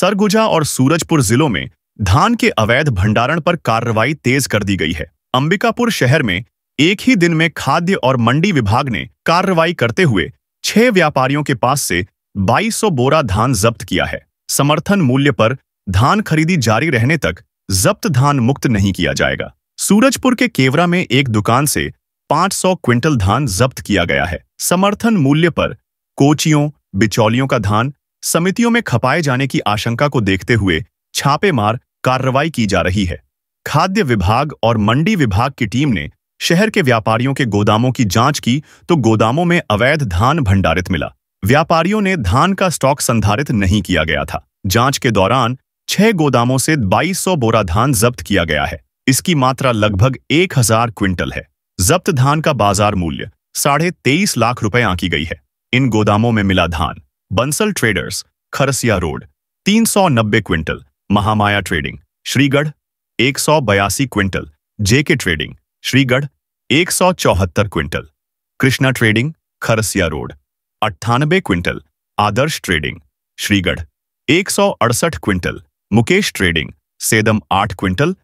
सरगुजा और सूरजपुर जिलों में धान के अवैध भंडारण पर कार्रवाई तेज कर दी गई है अंबिकापुर शहर में एक ही दिन में खाद्य और मंडी विभाग ने कार्रवाई करते हुए छह व्यापारियों के पास से 2200 बोरा धान जब्त किया है समर्थन मूल्य पर धान खरीदी जारी रहने तक जब्त धान मुक्त नहीं किया जाएगा सूरजपुर के केवरा में एक दुकान से 500 क्विंटल धान जब्त किया गया है समर्थन मूल्य पर कोचियों बिचौलियों का धान समितियों में खपाए जाने की आशंका को देखते हुए छापेमार कार्रवाई की जा रही है खाद्य विभाग और मंडी विभाग की टीम ने शहर के व्यापारियों के गोदामों की जांच की तो गोदामों में अवैध धान भंडारित मिला व्यापारियों ने धान का स्टॉक संधारित नहीं किया गया था जांच के दौरान छह गोदामों से 2200 बोरा धान जब्त किया गया है इसकी मात्रा लगभग 1000 क्विंटल है जब्त धान का बाजार मूल्य साढ़े तेईस लाख रुपए आंकी गई है इन गोदामों में मिला धान बंसल ट्रेडर्स खरसिया रोड तीन नब्बे क्विंटल महामाया ट्रेडिंग श्रीगढ़ एक सौ बयासी क्विंटल जेके ट्रेडिंग श्रीगढ़ एक सौ चौहत्तर quintal Krishna trading Kharsia road अट्ठानबे क्विंटल आदर्श ट्रेडिंग श्रीगढ़ एक सौ अड़सठ क्विंटल मुकेश ट्रेडिंग सेदम आठ क्विंटल